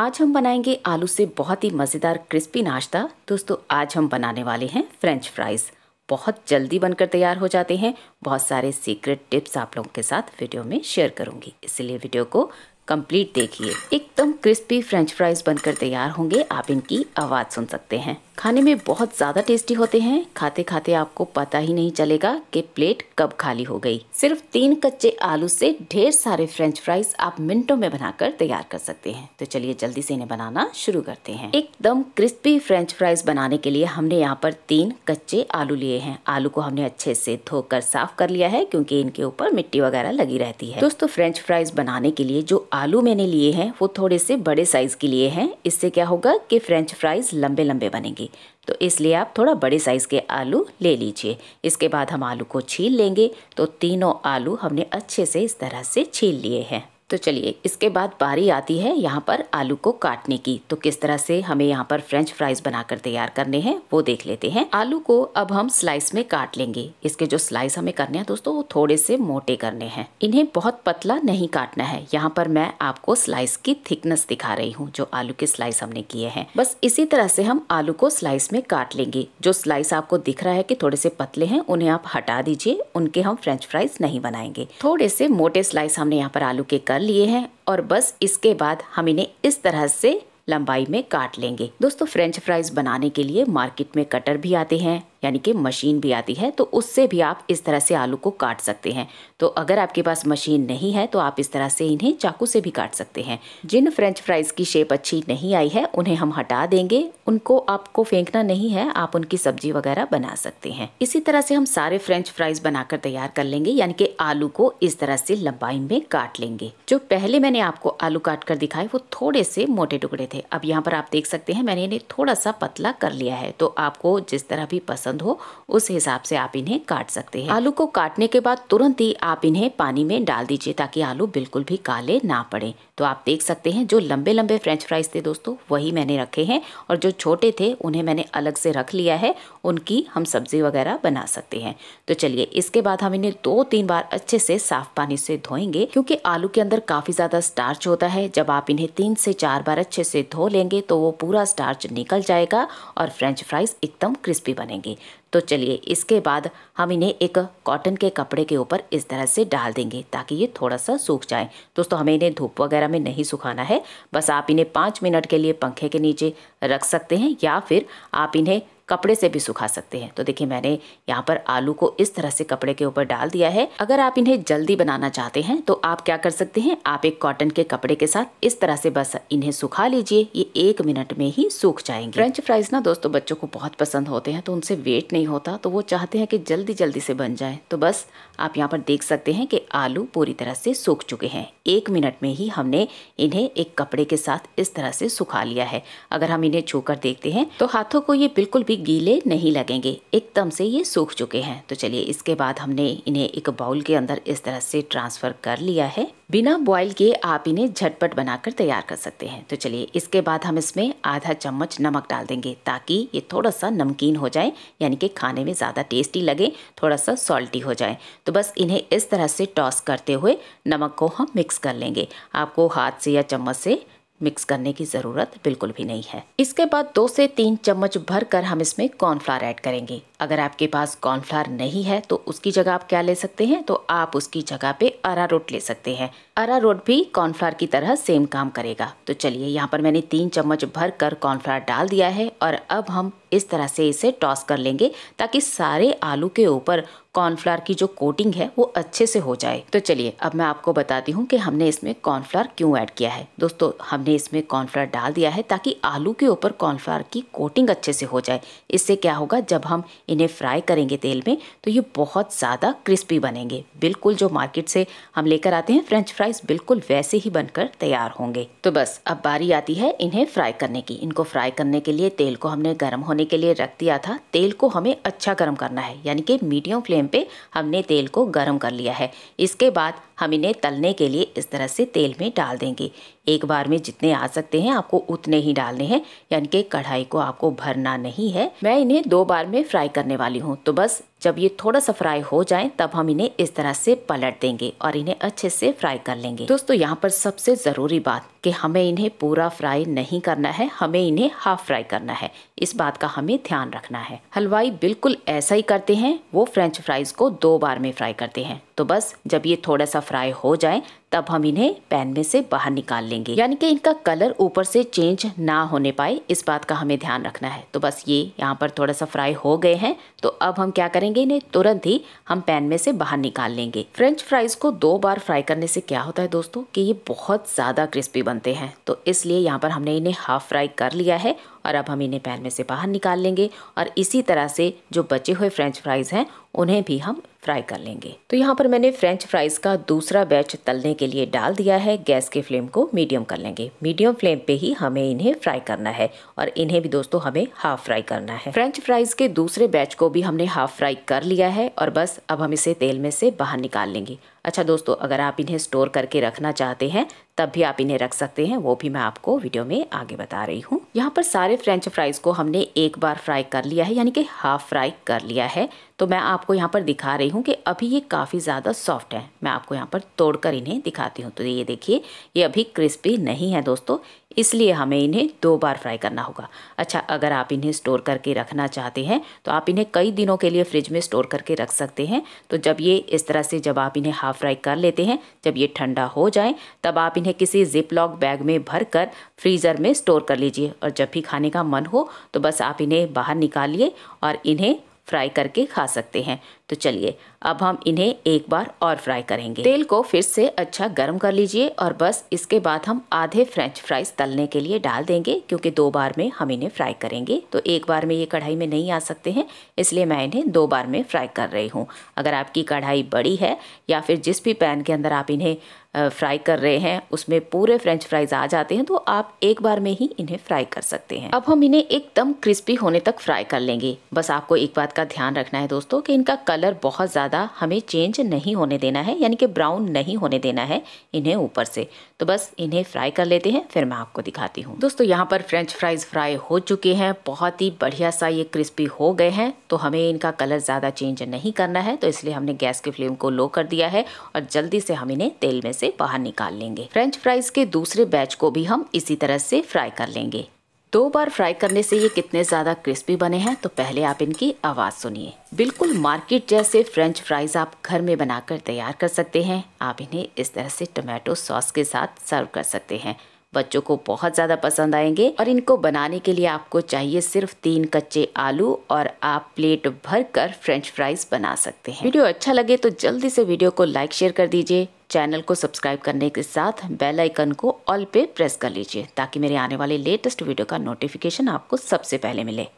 आज हम बनाएंगे आलू से बहुत ही मज़ेदार क्रिस्पी नाश्ता दोस्तों आज हम बनाने वाले हैं फ्रेंच फ्राइज़ बहुत जल्दी बनकर तैयार हो जाते हैं बहुत सारे सीक्रेट टिप्स आप लोगों के साथ वीडियो में शेयर करूंगी इसलिए वीडियो को कंप्लीट देखिए एकदम क्रिस्पी फ्रेंच फ्राइज़ बनकर तैयार होंगे आप इनकी आवाज़ सुन सकते हैं खाने में बहुत ज़्यादा टेस्टी होते हैं खाते खाते आपको पता ही नहीं चलेगा कि प्लेट कब खाली हो गई सिर्फ तीन कच्चे आलू से ढेर सारे फ्रेंच फ्राइज आप मिनटों में बनाकर तैयार कर सकते हैं तो चलिए जल्दी से इन्हें बनाना शुरू करते हैं एकदम क्रिस्पी फ्रेंच फ्राइज बनाने के लिए हमने यहाँ पर तीन कच्चे आलू लिए हैं आलू को हमने अच्छे से धोकर साफ कर लिया है क्योंकि इनके ऊपर मिट्टी वगैरह लगी रहती है दोस्तों फ्रेंच फ्राइज बनाने के लिए जो आलू मैंने लिए हैं वो थोड़े से बड़े साइज के लिए हैं इससे क्या होगा कि फ्रेंच फ्राइज लंबे लंबे बनेंगे जाएगी तो इसलिए आप थोड़ा बड़े साइज़ के आलू ले लीजिए इसके बाद हम आलू को छील लेंगे तो तीनों आलू हमने अच्छे से इस तरह से छील लिए हैं तो चलिए इसके बाद बारी आती है यहाँ पर आलू को काटने की तो किस तरह से हमें यहाँ पर फ्रेंच फ्राइज बनाकर तैयार करने हैं वो देख लेते हैं आलू को अब हम स्लाइस में काट लेंगे इसके जो स्लाइस हमें करने हैं दोस्तों वो थोड़े से मोटे करने हैं इन्हें बहुत पतला नहीं काटना है यहाँ पर मैं आपको स्लाइस की थिकनेस दिखा रही हूँ जो आलू के स्लाइस हमने किए हैं बस इसी तरह से हम आलू को स्लाइस में काट लेंगे जो स्लाइस आपको दिख रहा है की थोड़े से पतले है उन्हें आप हटा दीजिए उनके हम फ्रेंच फ्राइज नहीं बनाएंगे थोड़े से मोटे स्लाइस हमने यहाँ पर आलू के कर लिए हैं और बस इसके बाद हम इन्हें इस तरह से लंबाई में काट लेंगे दोस्तों फ्रेंच फ्राइज बनाने के लिए मार्केट में कटर भी आते हैं यानी कि मशीन भी आती है तो उससे भी आप इस तरह से आलू को काट सकते हैं तो अगर आपके पास मशीन नहीं है तो आप इस तरह से इन्हें चाकू से भी काट सकते हैं जिन फ्रेंच फ्राइज़ की शेप अच्छी नहीं आई है उन्हें हम हटा देंगे उनको आपको फेंकना नहीं है आप उनकी सब्जी वगैरह बना सकते हैं इसी तरह से हम सारे फ्रेंच फ्राइज़ बनाकर तैयार कर लेंगे यानी कि आलू को इस तरह से लंबाई में काट लेंगे जो पहले मैंने आपको आलू काट कर दिखाए वो थोड़े से मोटे टुकड़े थे अब यहाँ पर आप देख सकते हैं मैंने इन्हें थोड़ा सा पतला कर लिया है तो आपको जिस तरह भी पसंद पसंद हो उस हिसाब से आप इन्हें काट सकते हैं आलू को काटने के बाद तुरंत ही आप इन्हें पानी में डाल दीजिए ताकि आलू बिल्कुल भी काले ना पड़े तो आप देख सकते हैं जो लंबे लंबे फ्रेंच फ्राइज थे दोस्तों वही मैंने रखे हैं और जो छोटे थे उन्हें मैंने अलग से रख लिया है उनकी हम सब्जी वगैरह बना सकते हैं तो चलिए इसके बाद हम इन्हें दो तीन बार अच्छे से साफ पानी से धोएंगे क्योंकि आलू के अंदर काफी ज्यादा स्टार्च होता है जब आप इन्हें तीन से चार बार अच्छे से धो लेंगे तो वो पूरा स्टार्च निकल जाएगा और फ्रेंच फ्राइज एकदम क्रिस्पी बनेंगे तो चलिए इसके बाद हम इन्हें एक कॉटन के कपड़े के ऊपर इस तरह से डाल देंगे ताकि ये थोड़ा सा सूख जाए दोस्तों हमें इन्हें धूप वगैरह में नहीं सुखाना है बस आप इन्हें पाँच मिनट के लिए पंखे के नीचे रख सकते हैं या फिर आप इन्हें कपड़े से भी सुखा सकते हैं तो देखिए मैंने यहाँ पर आलू को इस तरह से कपड़े के ऊपर डाल दिया है अगर आप इन्हें जल्दी बनाना चाहते हैं तो आप क्या कर सकते हैं आप एक कॉटन के कपड़े के साथ इस तरह से बस इन्हें सुखा लीजिए ये एक मिनट में ही सूख जाएंगे फ्रेंच फ्राइज ना दोस्तों बच्चों को बहुत पसंद होते हैं तो उनसे वेट नहीं होता तो वो चाहते हैं कि जल्दी जल्दी से बन जाए तो बस आप यहाँ पर देख सकते हैं कि आलू पूरी तरह से सूख चुके हैं एक मिनट में ही हमने इन्हें एक कपड़े के साथ इस तरह से सुखा लिया है अगर हम इन्हें छूकर देखते हैं तो हाथों को ये बिल्कुल भी गीले नहीं लगेंगे एकदम से ये सूख चुके हैं तो चलिए इसके बाद हमने इन्हें एक बाउल के अंदर इस तरह से ट्रांसफर कर लिया है बिना बॉयल के आप इन्हें झटपट बनाकर तैयार कर सकते हैं तो चलिए इसके बाद हम इसमें आधा चम्मच नमक डाल देंगे ताकि ये थोड़ा सा नमकीन हो जाए यानी कि खाने में ज़्यादा टेस्टी लगे थोड़ा सा सॉल्टी हो जाए तो बस इन्हें इस तरह से टॉस करते हुए नमक को हम मिक्स कर लेंगे आपको हाथ से या चम्मच से मिक्स करने की ज़रूरत बिल्कुल भी नहीं है इसके बाद दो से तीन चम्मच भर कर हम इसमें कॉर्नफ्लावर ऐड करेंगे अगर आपके पास कॉर्नफ्लावर नहीं है तो उसकी जगह आप क्या ले सकते हैं तो आप उसकी जगह पे अरारोट ले सकते हैं अरारोट भी कॉर्नफ्लावर की तरह सेम काम करेगा तो चलिए यहाँ पर मैंने तीन चम्मच भर कर कॉर्नफ्लावर डाल दिया है और अब हम इस तरह से इसे टॉस कर लेंगे ताकि सारे आलू के ऊपर कॉर्नफ्लावर की जो कोटिंग है वो अच्छे से हो जाए तो चलिए अब मैं आपको बताती हूँ कि हमने इसमें कॉर्नफ्लावर क्यों ऐड किया है दोस्तों हमने इसमें कॉर्नफ्लावर डाल दिया है ताकि आलू के ऊपर कॉर्नफ्लावर की कोटिंग अच्छे से हो जाए इससे क्या होगा जब हम इन्हें फ्राई करेंगे तेल में तो ये बहुत ज़्यादा क्रिस्पी बनेंगे बिल्कुल जो मार्केट से हम लेकर आते हैं फ्रेंच फ्राइज बिल्कुल वैसे ही बनकर तैयार होंगे तो बस अब बारी आती है इन्हें फ्राई करने की इनको फ्राई करने के लिए तेल को हमने गर्म होने के लिए रख दिया था तेल को हमें अच्छा गर्म करना है यानी कि मीडियम फ्लेम फ्लेम पे हमने तेल को गर्म कर लिया है इसके बाद हम इन्हें तलने के लिए इस तरह से तेल में डाल देंगे एक बार में जितने आ सकते हैं आपको उतने ही डालने हैं यानी कि कढ़ाई को आपको भरना नहीं है मैं इन्हें दो बार में फ्राई करने वाली हूँ तो बस जब ये थोड़ा सा फ्राई हो जाए तब हम इन्हें इस तरह से पलट देंगे और इन्हें अच्छे से फ्राई कर लेंगे दोस्तों यहाँ पर सबसे ज़रूरी बात कि हमें इन्हें पूरा फ्राई नहीं करना है हमें इन्हें हाफ फ्राई करना है इस बात का हमें ध्यान रखना है हलवाई बिल्कुल ऐसा ही करते हैं वो फ्रेंच फ्राइज़ को दो बार में फ्राई करते हैं तो बस जब ये थोड़ा सा फ्राई हो जाए तब हम इन्हें पैन में से बाहर निकाल लेंगे यानी कि इनका कलर ऊपर से चेंज ना होने पाए इस बात का हमें ध्यान रखना है तो बस ये यहाँ पर थोड़ा सा फ्राई हो गए हैं तो अब हम क्या करेंगे इन्हें तुरंत ही हम पैन में से बाहर निकाल लेंगे फ्रेंच फ्राइज को दो बार फ्राई करने से क्या होता है दोस्तों कि ये बहुत ज़्यादा क्रिस्पी बनते हैं तो इसलिए यहाँ पर हमने इन्हें हाफ फ्राई कर लिया है और अब हम इन्हें पैन में से बाहर निकाल लेंगे और इसी तरह से जो बचे हुए फ्रेंच फ्राइज़ हैं उन्हें भी हम फ्राई कर लेंगे तो यहाँ पर मैंने फ्रेंच फ्राइज़ का दूसरा बैच तलने के लिए डाल दिया है गैस के फ्लेम को मीडियम कर लेंगे मीडियम फ्लेम पे ही हमें इन्हें फ्राई करना है और इन्हें भी दोस्तों हमें हाफ फ्राई करना है फ्रेंच फ्राइज़ के दूसरे बैच को भी हमने हाफ फ्राई कर लिया है और बस अब हम इसे तेल में से बाहर निकाल लेंगे अच्छा दोस्तों अगर आप इन्हें स्टोर करके रखना चाहते हैं तब भी आप इन्हें रख सकते हैं वो भी मैं आपको वीडियो में आगे बता रही हूँ यहाँ पर सारे फ्रेंच फ्राइज को हमने एक बार फ्राई कर लिया है यानी कि हाफ फ्राई कर लिया है तो मैं आपको यहाँ पर दिखा रही हूँ कि अभी ये काफ़ी ज़्यादा सॉफ्ट है मैं आपको यहाँ पर तोड़कर इन्हें दिखाती हूँ तो ये देखिए ये अभी क्रिस्पी नहीं है दोस्तों इसलिए हमें इन्हें दो बार फ्राई करना होगा अच्छा अगर आप इन्हें स्टोर करके रखना चाहते हैं तो आप इन्हें कई दिनों के लिए फ्रिज में स्टोर करके रख सकते हैं तो जब ये इस तरह से जब आप इन्हें हाफ फ्राई कर लेते हैं जब ये ठंडा हो जाए तब आप इन्हें किसी जिप लॉक बैग में भर कर फ्रीज़र में स्टोर कर लीजिए और जब भी खाने का मन हो तो बस आप इन्हें बाहर निकालिए और इन्हें फ्राई करके खा सकते हैं तो चलिए अब हम इन्हें एक बार और फ्राई करेंगे तेल को फिर से अच्छा गर्म कर लीजिए और बस इसके बाद हम आधे फ्रेंच फ्राइज तलने के लिए डाल देंगे क्योंकि दो बार में हम इन्हें फ्राई करेंगे तो एक बार में ये कढ़ाई में नहीं आ सकते हैं इसलिए मैं इन्हें दो बार में फ्राई कर रही हूँ अगर आपकी कढ़ाई बड़ी है या फिर जिस भी पैन के अंदर आप इन्हें फ्राई कर रहे हैं उसमें पूरे फ्रेंच फ्राइज़ आ जाते हैं तो आप एक बार में ही इन्हें फ्राई कर सकते हैं अब हम इन्हें एकदम क्रिस्पी होने तक फ्राई कर लेंगे बस आपको एक बात का ध्यान रखना है दोस्तों कि इनका कलर बहुत ज़्यादा हमें चेंज नहीं होने देना है यानी कि ब्राउन नहीं होने देना है इन्हें ऊपर से तो बस इन्हें फ्राई कर लेते हैं फिर मैं आपको दिखाती हूँ दोस्तों यहाँ पर फ्रेंच फ्राइज़ फ्राई हो चुके हैं बहुत ही बढ़िया सा ये क्रिस्पी हो गए हैं तो हमें इनका कलर ज़्यादा चेंज नहीं करना है तो इसलिए हमने गैस की फ्लेम को लो कर दिया है और जल्दी से हम इन्हें तेल में से बाहर निकाल लेंगे फ्रेंच फ्राइज के दूसरे बैच को भी हम इसी तरह से फ्राई कर लेंगे दो बार फ्राई करने से ये कितने ज़्यादा क्रिस्पी बने हैं तो पहले आप इनकी आवाज़ सुनिए बिल्कुल मार्केट जैसे फ्रेंच फ्राइज आप घर में बनाकर तैयार कर सकते हैं आप इन्हें इस तरह से टोमेटो सॉस के साथ सर्व कर सकते हैं बच्चों को बहुत ज़्यादा पसंद आएंगे और इनको बनाने के लिए आपको चाहिए सिर्फ तीन कच्चे आलू और आप प्लेट भर कर फ्रेंच फ्राइज बना सकते हैं वीडियो अच्छा लगे तो जल्दी से वीडियो को लाइक शेयर कर दीजिए चैनल को सब्सक्राइब करने के साथ बेल आइकन को ऑल पे प्रेस कर लीजिए ताकि मेरे आने वाले लेटेस्ट वीडियो का नोटिफिकेशन आपको सबसे पहले मिले